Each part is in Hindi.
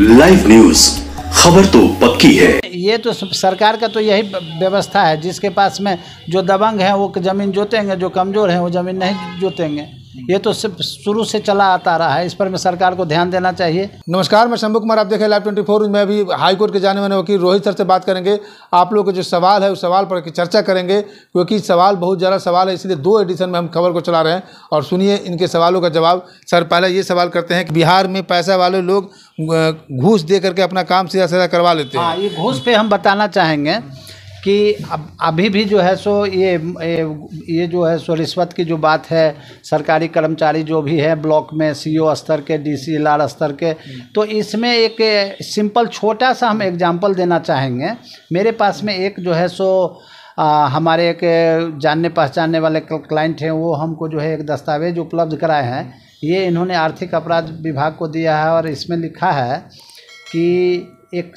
लाइव न्यूज खबर तो पक्की है ये तो सरकार का तो यही व्यवस्था है जिसके पास में जो दबंग है वो जमीन जोतेंगे जो कमज़ोर है वो जमीन नहीं जोतेंगे ये तो सिर्फ शुरू से चला आता रहा है इस पर में सरकार को ध्यान देना चाहिए नमस्कार मैं शंभु कुमार आप देखें लाइव ट्वेंटी फोर में अभी हाईकोर्ट के जाने वाले वकील रोहित सर से बात करेंगे आप लोगों के जो सवाल है उस सवाल पर चर्चा करेंगे क्योंकि सवाल बहुत ज़्यादा सवाल है इसलिए दो एडिशन में हम खबर को चला रहे हैं और सुनिए इनके सवालों का जवाब सर पहले ये सवाल करते हैं कि बिहार में पैसा वाले लोग घूस दे करके अपना काम सीधा सीधा करवा लेते हैं हाँ ये घूस पे हम बताना चाहेंगे कि अब अभी भी जो है सो ये ये जो है सो रिश्वत की जो बात है सरकारी कर्मचारी जो भी है ब्लॉक में सीईओ स्तर के डीसी सी स्तर के तो इसमें एक सिंपल छोटा सा हम एग्जांपल देना चाहेंगे मेरे पास में एक जो है सो आ, हमारे एक जानने पहचानने वाले क्लाइंट हैं वो हमको जो है एक दस्तावेज उपलब्ध कराए हैं ये इन्होंने आर्थिक अपराध विभाग को दिया है और इसमें लिखा है कि एक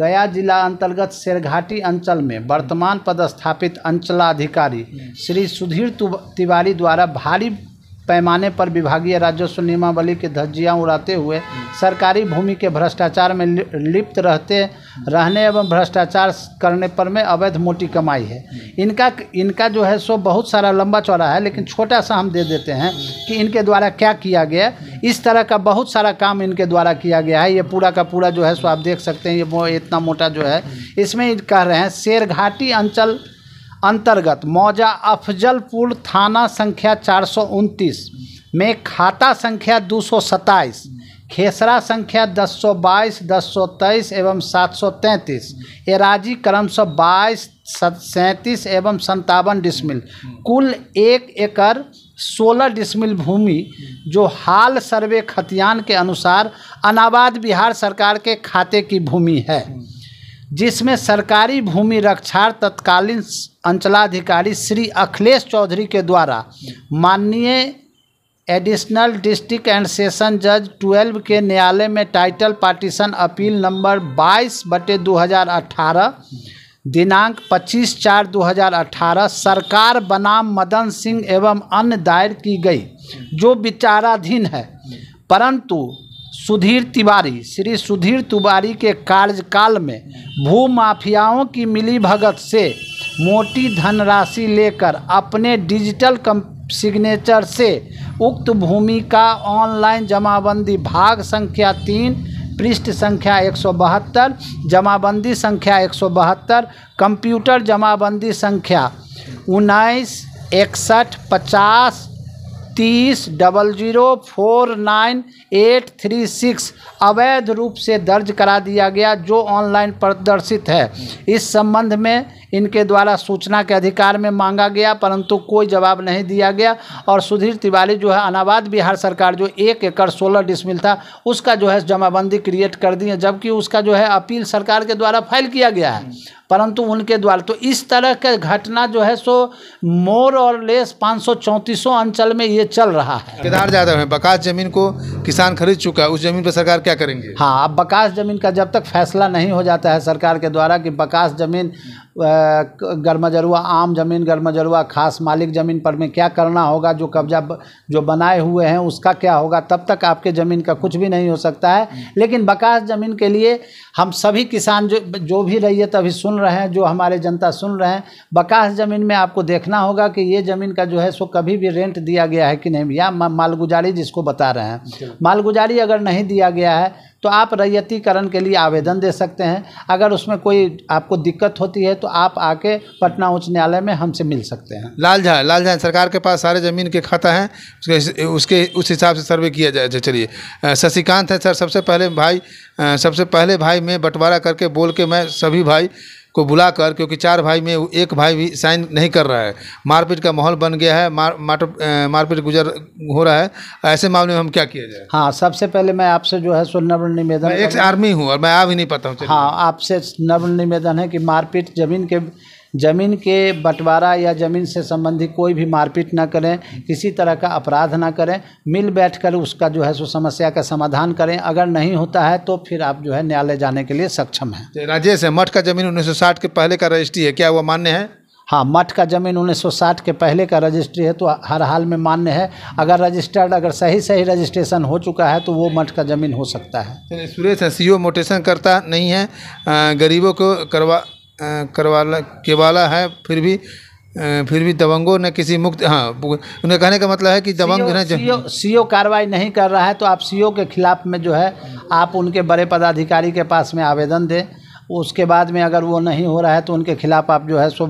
गया जिला अंतर्गत शेरघाटी अंचल में वर्तमान पदस्थापित अंचलाधिकारी हम्म। श्री सुधीर तिवारी द्वारा भारी पैमाने पर विभागीय राजस्व नियमावली की धज्जियाँ उड़ाते हुए सरकारी भूमि के भ्रष्टाचार में लिप्त रहते रहने एवं भ्रष्टाचार करने पर में अवैध मोटी कमाई है इनका इनका जो है सो बहुत सारा लंबा चौड़ा है लेकिन छोटा सा हम दे देते हैं कि इनके द्वारा क्या किया गया इस तरह का बहुत सारा काम इनके द्वारा किया गया है ये पूरा का पूरा जो है सो आप देख सकते हैं ये इतना मोटा जो है इसमें कह रहे हैं शेरघाटी अंचल अंतर्गत मौजा अफजलपुर थाना संख्या चार में खाता संख्या दो खेसरा संख्या सौ तेईस एवं 733, एराजी क्रम सौ बाईस सैंतीस एवं संतावन डिसमिल कुल एक एकड़ सोलह डिसमिल भूमि जो हाल सर्वे खतियान के अनुसार अनाबाद बिहार सरकार के खाते की भूमि है जिसमें सरकारी भूमि रक्षार तत्कालीन अंचलाधिकारी श्री अखिलेश चौधरी के द्वारा माननीय एडिशनल डिस्ट्रिक्ट एंड सेशन जज ट्वेल्व के न्यायालय में टाइटल पार्टीशन अपील नंबर बाईस बटे दो हज़ार अठारह दिनांक 25 चार 2018 सरकार बनाम मदन सिंह एवं अन्य दायर की गई जो विचाराधीन है परंतु सुधीर तिवारी श्री सुधीर तिवारी के कार्यकाल में भू माफियाओं की मिली भगत से मोटी धनराशि लेकर अपने डिजिटल सिग्नेचर से उक्त भूमि का ऑनलाइन जमाबंदी भाग संख्या तीन पृष्ठ संख्या एक सौ बहत्तर जमाबंदी संख्या एक सौ बहत्तर कंप्यूटर जमाबंदी संख्या उन्नीस इकसठ पचास तीस double zero four nine eight three six अवैध रूप से दर्ज करा दिया गया जो ऑनलाइन प्रदर्शित है इस संबंध में इनके द्वारा सूचना के अधिकार में मांगा गया परंतु कोई जवाब नहीं दिया गया और सुधीर तिवारी जो है अनाबाद बिहार सरकार जो एक एकड़ सोलह डिसमिल था उसका जो है जमाबंदी क्रिएट कर दी है जबकि उसका जो है अपील सरकार के द्वारा फाइल किया गया है परंतु उनके द्वारा तो इस तरह के घटना जो है सो मोर और लेस पाँच अंचल में ये चल रहा है केदार यादव है बकास जमीन को किसान खरीद चुका है उस जमीन पर सरकार क्या करेंगे हाँ अब बकास जमीन का जब तक फैसला नहीं हो जाता है सरकार के द्वारा कि बकास जमीन गर्मा जरुआ आम ज़मीन गर्मा जरुआ खास मालिक ज़मीन पर में क्या करना होगा जो कब्जा जो बनाए हुए हैं उसका क्या होगा तब तक आपके ज़मीन का कुछ भी नहीं हो सकता है लेकिन बकास ज़मीन के लिए हम सभी किसान जो जो भी रहिए तभी सुन रहे हैं जो हमारे जनता सुन रहे हैं बकास ज़मीन में आपको देखना होगा कि ये ज़मीन का जो है सो कभी भी रेंट दिया गया है कि नहीं भैया मालगुजारी जिसको बता रहे हैं मालगुजारी अगर नहीं दिया गया है तो आप रैयतीकरण के लिए आवेदन दे सकते हैं अगर उसमें कोई आपको दिक्कत होती है तो आप आके पटना उच्च न्यायालय में हमसे मिल सकते हैं लाल झा लाल झा सरकार के पास सारे ज़मीन के खाता हैं उसके उसके उस हिसाब से सर्वे किया जाए अच्छा, चलिए शशिकांत है सर सबसे पहले भाई सबसे पहले भाई मैं बंटवारा करके बोल के मैं सभी भाई को बुलाकर क्योंकि चार भाई में एक भाई भी साइन नहीं कर रहा है मारपीट का माहौल बन गया है मार मारपीट गुजर हो रहा है ऐसे मामले में हम क्या किया जाए हाँ सबसे पहले मैं आपसे जो है सो निवेदन एक आर्मी हूँ और मैं आ भी नहीं पाता हूँ हाँ आपसे नवन निवेदन है कि मारपीट जमीन के ज़मीन के बंटवारा या ज़मीन से संबंधित कोई भी मारपीट ना करें किसी तरह का अपराध ना करें मिल बैठकर उसका जो है सो समस्या का समाधान करें अगर नहीं होता है तो फिर आप जो है न्यायालय जाने के लिए सक्षम हैं तो राजेश है मठ का ज़मीन 1960 के पहले का रजिस्ट्री है क्या वह मान्य है हाँ मठ का ज़मीन 1960 के पहले का रजिस्ट्री है तो हर हाल में मान्य है अगर रजिस्टर्ड अगर सही सही रजिस्ट्रेशन हो चुका है तो वो मठ का ज़मीन हो सकता है तो सुरेश है सी मोटेशन करता नहीं है गरीबों को करवा करवाला केवाला है फिर भी फिर भी दबंगों ने किसी मुक्त हाँ उन्हें कहने का मतलब है कि दबंग सी ओ कार्रवाई नहीं कर रहा है तो आप सी के खिलाफ में जो है आप उनके बड़े पदाधिकारी के पास में आवेदन दें उसके बाद में अगर वो नहीं हो रहा है तो उनके खिलाफ़ आप जो है सो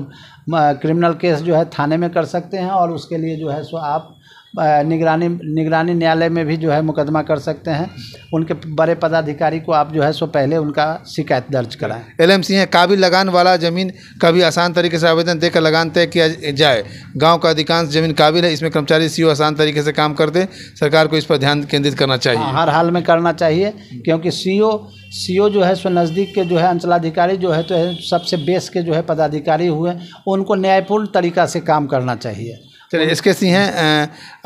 क्रिमिनल केस जो है थाने में कर सकते हैं और उसके लिए जो है सो आप निगरानी निगरानी न्यायालय में भी जो है मुकदमा कर सकते हैं उनके बड़े पदाधिकारी को आप जो है सो पहले उनका शिकायत दर्ज कराएं एल एम सी हैं काबिल लगान वाला ज़मीन कभी आसान तरीके से आवेदन देकर लगान तय किया जाए गाँव का अधिकांश जमीन काबिल है इसमें कर्मचारी सी आसान तरीके से काम करते सरकार को इस पर ध्यान केंद्रित करना चाहिए हाँ, हर हाल में करना चाहिए क्योंकि सी सीओ जो है सो नज़दीक के जो है अंचलाधिकारी जो है तो सबसे बेस के जो है पदाधिकारी हुए उनको न्यायपूर्ण तरीका से काम करना चाहिए चलिए इसके सी हैं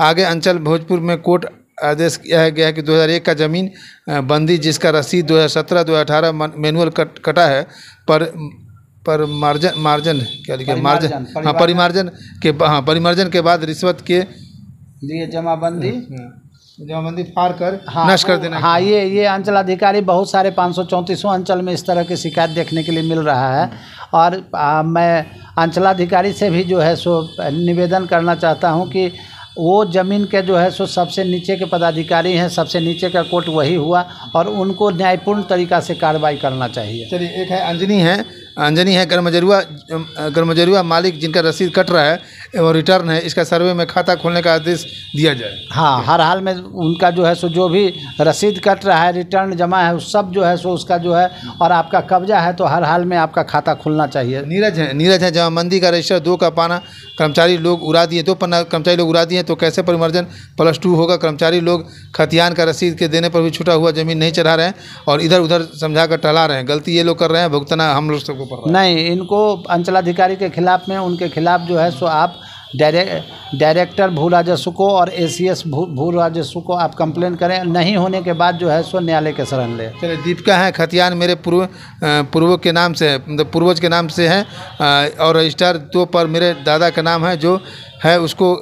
आगे अंचल भोजपुर में कोर्ट आदेश किया गया है कि 2001 का ज़मीन बंदी जिसका रसीद 2017-2018 मैनुअल कट कटा है पर पर मार्जन मार्जन क्या लिखा मार्जन हाँ परिमार्जन के हाँ परिमार्जन के बाद रिश्वत के लिए जमाबंदी हम्म, हम्म। जमाबंदी कर हाँ, नष्ट कर देना हाँ ये ये अंचल अधिकारी बहुत सारे पाँच सौ अंचल में इस तरह की शिकायत देखने के लिए मिल रहा है और आ, मैं अंचलाधिकारी से भी जो है सो निवेदन करना चाहता हूँ कि वो ज़मीन के जो है सो सबसे नीचे के पदाधिकारी हैं सबसे नीचे का कोर्ट वही हुआ और उनको न्यायपूर्ण तरीका से कार्रवाई करना चाहिए चलिए एक है अंजनी है अंजनी है गर्मजरुआ गर्मजरुआ मालिक जिनका रसीद कट रहा है एवं रिटर्न है इसका सर्वे में खाता खोलने का आदेश दिया जाए हाँ हर हाल में उनका जो है सो जो भी रसीद कट रहा है रिटर्न जमा है उस सब जो है सो उसका जो है और आपका कब्जा है तो हर हाल में आपका खाता खुलना चाहिए नीरज है नीरज है जमा मंदी का रजिस्टर दो का पाना कर्मचारी लोग उड़ा दिए दो पन्ना कर्मचारी लोग उड़ा दिए तो कैसे परिमर्जन प्लस टू होगा कर्मचारी लोग खतियान का रसीद के देने पर भी छुटा हुआ जमीन नहीं चढ़ा रहे हैं और इधर उधर समझा कर टहला रहे हैं गलती ये लोग कर रहे हैं भुगतना हम लोग सबको पड़ रहा नहीं इनको अंचलाधिकारी के खिलाफ में उनके खिलाफ जो है सो आप डायरेक्टर भू राजस्व को और ए सी एस भू राजस्व को आप कंप्लेन करें नहीं होने के बाद जो है सो न्यायालय के शरण ले चलिए दीपिका है खतियान मेरे पूर्व पूर्व के नाम से मतलब पूर्वज के नाम से हैं और रजिस्टर तो पर मेरे दादा का नाम है जो है उसको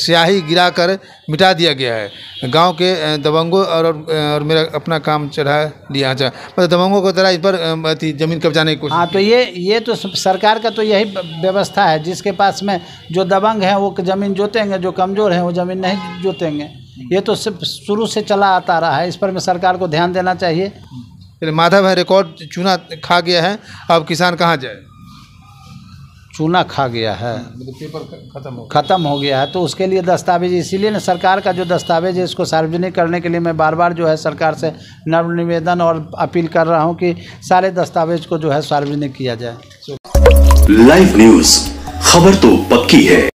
स्याही गिराकर मिटा दिया गया है गांव के दबंगों और और मेरा अपना काम चढ़ा दिया जा मतलब दबंगों को तरह इस पर ज़मीन कब्जाने की हाँ तो ये ये तो सरकार का तो यही व्यवस्था है जिसके पास में जो दबंग हैं वो ज़मीन जोतेंगे जो कमज़ोर हैं वो ज़मीन नहीं जोतेंगे ये तो सिर्फ शुरू से चला आता रहा है इस पर में सरकार को ध्यान देना चाहिए माधव है रिकॉर्ड चूना खा गया है अब किसान कहाँ जाए चूना खा गया है हाँ, मतलब पेपर खत्म हो खत्म हो गया है तो उसके लिए दस्तावेज इसीलिए ना सरकार का जो दस्तावेज है इसको सार्वजनिक करने के लिए मैं बार बार जो है सरकार से नव निवेदन और अपील कर रहा हूँ कि सारे दस्तावेज को जो है सार्वजनिक किया जाए लाइव न्यूज़ खबर तो पक्की है